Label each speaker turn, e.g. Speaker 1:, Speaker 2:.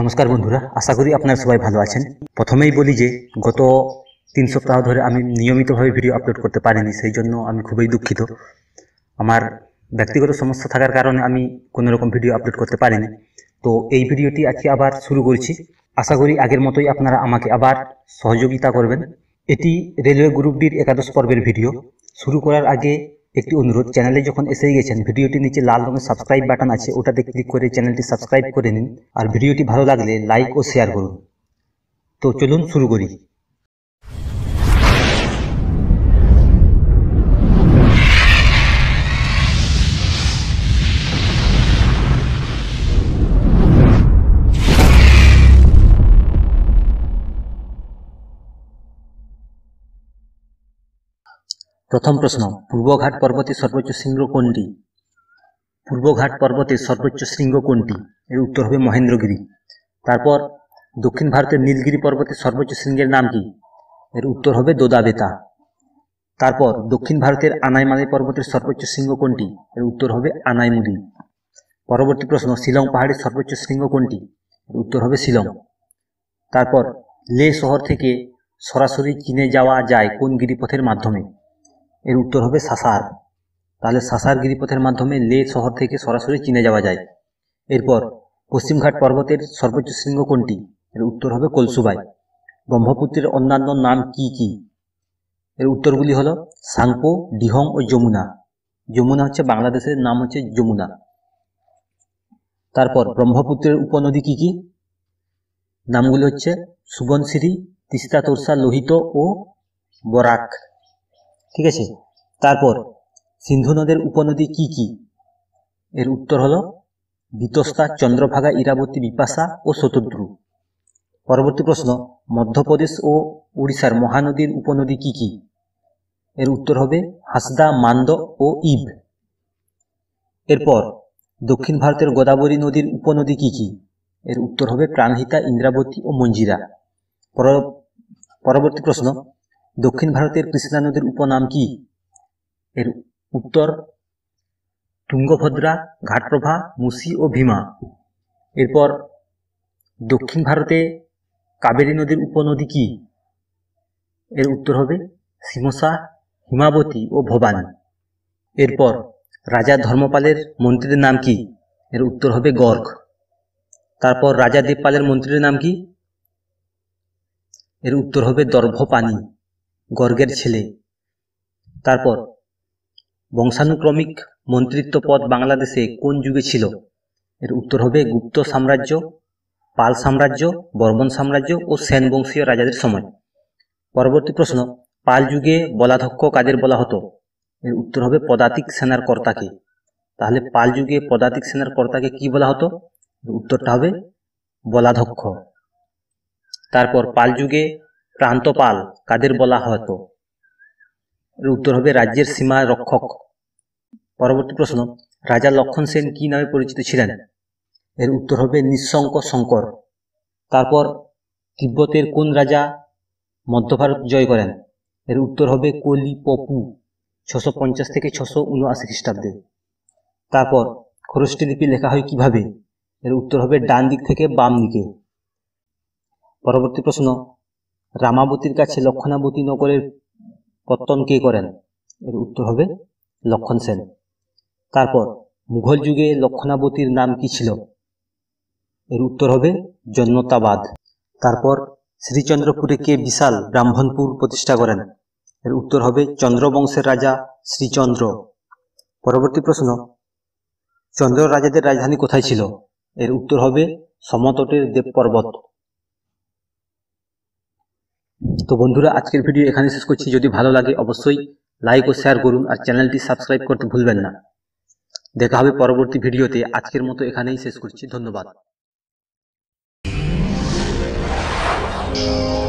Speaker 1: নমস্কার বন্ধুরা আশা করি আপনারা সবাই ভালো আছেন প্রথমেই বলি যে গত তিন সপ্তাহ ধরে আমি নিয়মিতভাবে ভিডিও আপলোড করতে পারিনি সেই জন্য আমি খুবই দুঃখিত আমার ব্যক্তিগত সমস্যা থাকার কারণে আমি কোনো রকম ভিডিও আপলোড করতে পারিনি তো এই ভিডিওটি আজকে আবার শুরু করছি আশা করি আগের মতোই আপনারা আমাকে আবার সহযোগিতা করবেন এটি রেলওয়ে গ্রুপ ডির একাদশ পর্বের ভিডিও শুরু করার আগে একটি অনুরোধ চ্যানেলে যখন এসে গেছেন ভিডিওটি নিচে লাল রঙের সাবস্ক্রাইব বাটন আছে ওটাতে ক্লিক করে চ্যানেলটি সাবস্ক্রাইব করে নিন আর ভিডিওটি ভালো লাগলে লাইক ও শেয়ার করুন তো চলুন শুরু করি প্রথম প্রশ্ন পূর্বঘাট পর্বতের সর্বোচ্চ শৃঙ্গ কোনটি পূর্বঘাট পর্বতের সর্বোচ্চ শৃঙ্গ কোনটি এর উত্তর হবে মহেন্দ্রগিরি তারপর দক্ষিণ ভারতের নীলগিরি পর্বতের সর্বোচ্চ শৃঙ্গের নাম কি এর উত্তর হবে দোদাবেতা তারপর দক্ষিণ ভারতের আনাইমালাই পর্বতের সর্বোচ্চ শৃঙ্গ কোনটি এর উত্তর হবে আনাইমুদি পরবর্তী প্রশ্ন শিলং পাহাড়ের সর্বোচ্চ শৃঙ্গ কোনটি এর উত্তর হবে শিলং তারপর লে শহর থেকে সরাসরি চীনে যাওয়া যায় কোন গিরিপথের মাধ্যমে এর উত্তর হবে সাসার তাহলে সাসার গিরিপথের মাধ্যমে লে শহর থেকে সরাসরি চীনে যাওয়া যায় এরপর পশ্চিমঘাট পর্বতের সর্বোচ্চ শৃঙ্গ কোনটি এর উত্তর হবে কলসুবাই ব্রহ্মপুত্রের অন্যান্য নাম কি কি এর উত্তরগুলি হলো সাংপো ডিহং ও যমুনা যমুনা হচ্ছে বাংলাদেশের নাম হচ্ছে যমুনা তারপর ব্রহ্মপুত্রের উপনদী কি কি নামগুলি হচ্ছে সুবনশিরি তিস্তা তোরসা লোহিত ও বরাক ঠিক আছে তারপর সিন্ধু নদের উপনদী কি কি এর উত্তর হলো বিতস্তা চন্দ্রভাগা ইরাবতী বিপাশা ও শতদ্রু পরবর্তী প্রশ্ন মধ্যপ্রদেশ ও উড়িষ্যার মহানদীর উপনদী কি কি এর উত্তর হবে হাসদা মান্দ ও ইব এরপর দক্ষিণ ভারতের গোদাবরী নদীর উপনদী কি কি এর উত্তর হবে প্রাণহিতা ইন্দ্রাবতী ও মঞ্জিরা পরবর্তী প্রশ্ন দক্ষিণ ভারতের কৃষ্ণা নদীর উপনাম কি এর উত্তর তুঙ্গভদ্রা ঘাটপ্রভা মুসি ও ভীমা এরপর দক্ষিণ ভারতে কাবেরী নদীর উপনদী কি এর উত্তর হবে সিমসা হিমাবতী ও ভবানী এরপর রাজা ধর্মপালের মন্ত্রীর নাম কি এর উত্তর হবে গর্গ তারপর রাজা দেবপালের মন্ত্রীর নাম কি এর উত্তর হবে দর্ভপানি গর্গের ছেলে তারপর বংশানুক্রমিক মন্ত্রিত্ব পদ বাংলাদেশে কোন যুগে ছিল এর উত্তর হবে গুপ্ত সাম্রাজ্য পাল সাম্রাজ্য বর্মন সাম্রাজ্য ও সেন বংশীয় রাজাদের সময় পরবর্তী প্রশ্ন পাল যুগে বলাধক্ষ কাদের বলা হতো এর উত্তর হবে পদাতিক সেনার কর্তাকে তাহলে পাল যুগে পদাতিক সেনার কর্তাকে কি বলা হতো উত্তরটা হবে বলাধক্ষ
Speaker 2: তারপর পাল যুগে
Speaker 1: প্রান্তপাল কাদের বলা হতো এর উত্তর হবে রাজ্যের সীমা রক্ষক পরবর্তী প্রশ্ন রাজা লক্ষণ সেন কি নামে পরিচিত ছিলেন এর উত্তর হবে নিঃশঙ্ক শঙ্কর তারপর তিব্বতের কোন রাজা মধ্য ভারত জয় করেন এর উত্তর হবে কলি পপু ছশো পঞ্চাশ থেকে ছশো উনআশি খ্রিস্টাব্দে তারপর খরষ্টি লিপি লেখা হয় কিভাবে এর উত্তর হবে ডান দিক থেকে বাম দিকে পরবর্তী প্রশ্ন রামাবতীর কাছে লক্ষণাবতী নগরের পত্তন কে করেন এর উত্তর হবে লক্ষণ সেন তারপর মুঘল যুগে লক্ষণাবতীর নাম কি ছিল এর উত্তর হবে জন্মতাবাদ তারপর শ্রীচন্দ্রপুরে কে বিশাল ব্রাহ্মণপুর প্রতিষ্ঠা করেন এর উত্তর হবে চন্দ্রবংশের রাজা শ্রীচন্দ্র পরবর্তী প্রশ্ন চন্দ্র রাজাদের রাজধানী কোথায় ছিল এর উত্তর হবে সমতটের দেব পর্বত তো বন্ধুরা আজকের ভিডিও এখানে শেষ করছি যদি ভালো লাগে অবশ্যই লাইক ও শেয়ার করুন আর চ্যানেলটি সাবস্ক্রাইব করতে ভুলবেন না দেখা হবে পরবর্তী ভিডিওতে আজকের মতো এখানেই শেষ করছি ধন্যবাদ